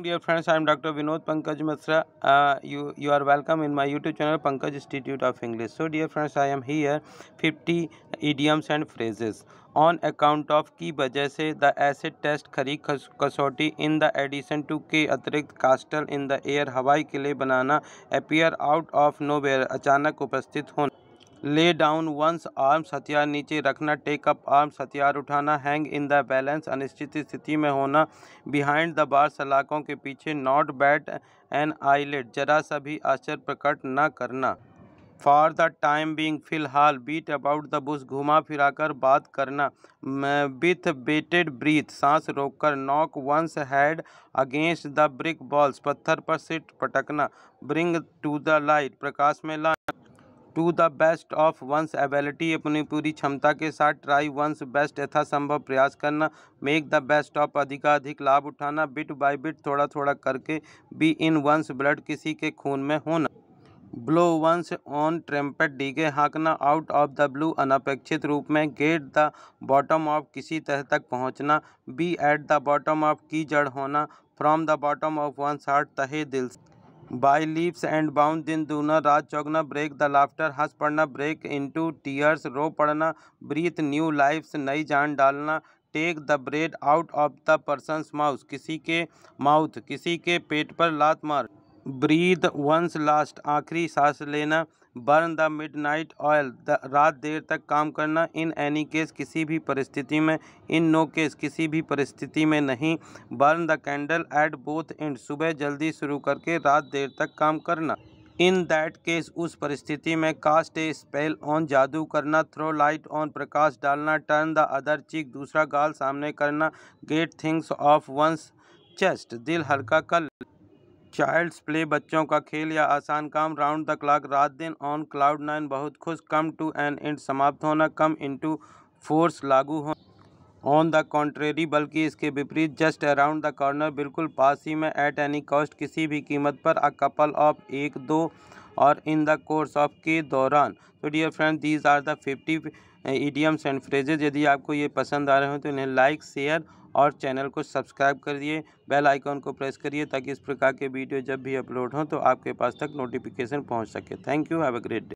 dear friends I am doctor Vinod Pankaj Mishra you you are welcome in my YouTube channel Pankaj institute of English so dear friends I am here fifty idioms and phrases on account of की वजह से the acid test खरी कसौटी in the addition to के अतिरिक्त कास्टल in the air हवाई किले बनाना अपियर आउट ऑफ नो अचानक उपस्थित होना ले डाउन वंस आर्म्स हथियार नीचे रखना टेक अप आर्म्स हथियार उठाना हैंग इन द बैलेंस अनिश्चित स्थिति में होना बिहाइंड द बार सलाखों के पीछे नॉट बैट एन आईलेट जरा सा भी आश्चर्य प्रकट न करना फॉर द टाइम बींग फिलहाल बीट अबाउट द बुश घुमा फिराकर बात करना विथ बेटेड ब्रीथ सांस रोककर knock one's head against the brick walls पत्थर पर सिट पटकना ब्रिंग टू द लाइट प्रकाश में लाना to the best of one's ability अपनी पूरी क्षमता के साथ ट्राई वंस बेस्ट यथासंभव प्रयास करना मेक द बेस्ट ऑफ अधिकाधिक लाभ उठाना बिट बाय बिट थोड़ा थोड़ा करके बी इन वंस ब्लड किसी के खून में होना ब्लो वंस ऑन ट्रम्पेट डीगे हाँकना आउट ऑफ द ब्लू अनपेक्षित रूप में गेट द बॉटम ऑफ किसी तह तक पहुँचना be at the bottom of की जड़ होना from the bottom of one's heart तहे दिल बाई लिप्स एंड बाउंड दिन दूना रात चौगना ब्रेक द लाफ्टर हंस पड़ना ब्रेक इंटू टीयर्स रो पड़ना ब्रीथ न्यू लाइफ नई जान डालना take the bread out of the person's mouth किसी के माउथ किसी के पेट पर लात मार ब्रीद वंस लास्ट आखिरी सांस लेना burn the midnight oil रात देर तक काम करना इन एनी केस किसी भी परिस्थिति में इन नो केस किसी भी परिस्थिति में नहीं burn the candle at both end सुबह जल्दी शुरू करके रात देर तक काम करना इन दैट केस उस परिस्थिति में कास्ट ए स्पेल ऑन जादू करना थ्रो लाइट ऑन प्रकाश डालना टर्न द अदर चीक दूसरा गाल सामने करना get things off one's chest दिल हल्का कर चाइल्ड्स प्ले बच्चों का खेल या आसान काम राउंड द क्लॉक रात दिन ऑन क्लाउड नाइन बहुत खुश कम टू एन एंड समाप्त होना कम इनटू फोर्स लागू हो ऑन द कॉन्ट्रेरी बल्कि इसके विपरीत जस्ट अराउंड द कॉर्नर बिल्कुल पास ही में एट एनी कॉस्ट किसी भी कीमत पर अ कपल ऑफ एक दो और इन द कोर्स ऑफ के दौरान तो dear friend these are the fifty idioms and phrases यदि आपको ये पसंद आ रहे हो तो इन्हें लाइक शेयर और चैनल को सब्सक्राइब कर दिए बेल आइकॉन को प्रेस करिए ताकि इस प्रकार के वीडियो जब भी अपलोड हों तो आपके पास तक नोटिफिकेशन पहुंच सके thank you have a great day